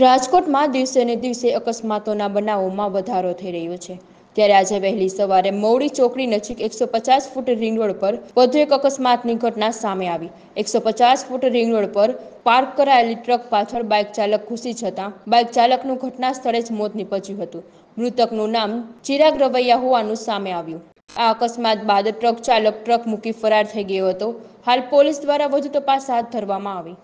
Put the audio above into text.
રાજકોટમાં દિવસેને દિવસે અકસ્માતોના બનાવોમાં વધારો થઈ રહ્યો છે ત્યારે આજે વહેલી સવારે મૌડી ચોકડી નજીક એકસો પચાસ ફૂટ રિંગ રોડ પર વધુ એક અકસ્માતની ઘટના સામે આવી એકસો પચાસ ફૂટ રિંગ રોડ પર પાર્ક કરાયેલી ટ્રક પાછળ બાઇક ચાલક ઘૂસી જતાં બાઇક ચાલકનું ઘટના સ્થળે જ મોત નીપજ્યું હતું મૃતકનું નામ ચિરાગ રવૈયા હોવાનું સામે આવ્યું આ અકસ્માત બાદ ટ્રક ચાલક ટ્રક મૂકી ફરાર થઈ ગયો હતો હાલ પોલીસ દ્વારા વધુ તપાસ હાથ ધરવામાં આવી